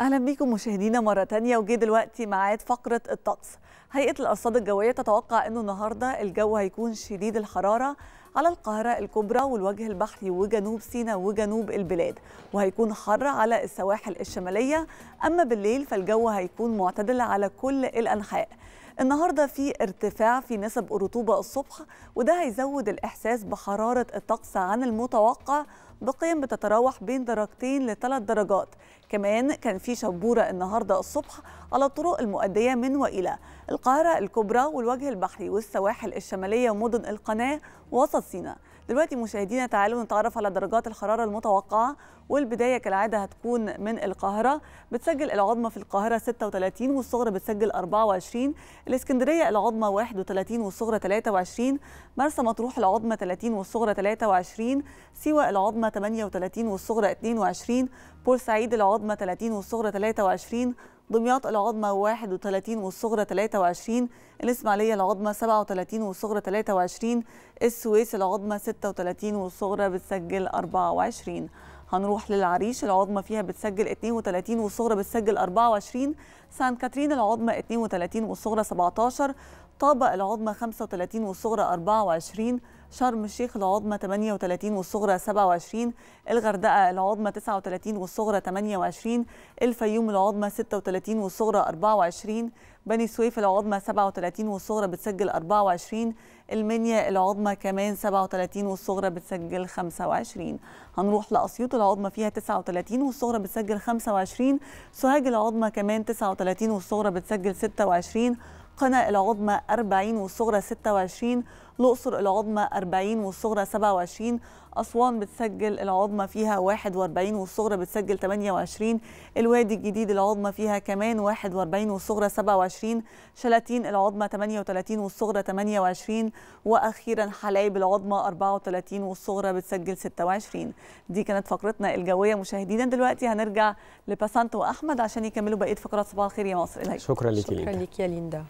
اهلا بيكم مشاهدينا مره تانية وجه دلوقتي ميعاد فقره الطقس هيئه الارصاد الجويه تتوقع انه النهارده الجو هيكون شديد الحراره على القاهرة الكبرى والوجه البحري وجنوب سيناء وجنوب البلاد وهيكون حر على السواحل الشمالية أما بالليل فالجو هيكون معتدل على كل الأنحاء النهارده في ارتفاع في نسب الرطوبه الصبح وده هيزود الاحساس بحراره الطقس عن المتوقع بقيم بتتراوح بين درجتين لثلاث درجات كمان كان في شبورة النهاردة الصبح على الطرق المؤدية من وإلى القاهرة الكبرى والوجه البحري والسواحل الشمالية ومدن القناة وسط سيناء دلوقتي مشاهدينا تعالوا نتعرف على درجات الحرارة المتوقعة والبداية كالعادة هتكون من القاهرة بتسجل العظمى في القاهرة 36 والصغرى بتسجل 24 الإسكندرية العظمى 31 والصغرى 23 مرسى مطروح العظمى 30 والصغرى 23 سيوة العظمى 38 والصغرى 22 بورسعيد العظمى 30 والصغرى 23 دمياط العظمى 31 والصغرى 23 الإسماعيلية العظمى 37 والصغرى 23 السويس العظمى 36 والصغرى بتسجل 24 هنروح للعريش العظمى فيها بتسجل 32 والصغرى بتسجل 24 سان كاترين العظمى 32 والصغرى 17 طابق العظمى 35 والصغرى 24 شرم الشيخ العظمى 38 والصغرى 27 الغردقة العظمى 39 والصغرى 28 الفيوم العظمى 36 والصغرى 24 بني سويف العظمى 37 والصغرى بتسجل 24 المنيا العظمى كمان 37 والصغرى بتسجل 25 هنروح لأسيوط العظمى فيها 39 والصغرى بتسجل 25 سوهاج العظمى كمان 39 والصغرى بتسجل 26 قنا العظمى 40 والصغرى 26 الأقصر العظمى 40 والصغرى 27 أسوان بتسجل العظمى فيها 41 والصغرى بتسجل 28 الوادي الجديد العظمى فيها كمان 41 والصغرى 27 شلاتين العظمى 38 والصغرى 28 وأخيرا حلايب العظمى 34 والصغرى بتسجل 26 دي كانت فقرتنا الجوية مشاهدينا دلوقتي هنرجع لباسانت وأحمد عشان يكملوا بقية فقرات صباح الخير يا مصر إليك شكرا لك شكرا لك يا ليندا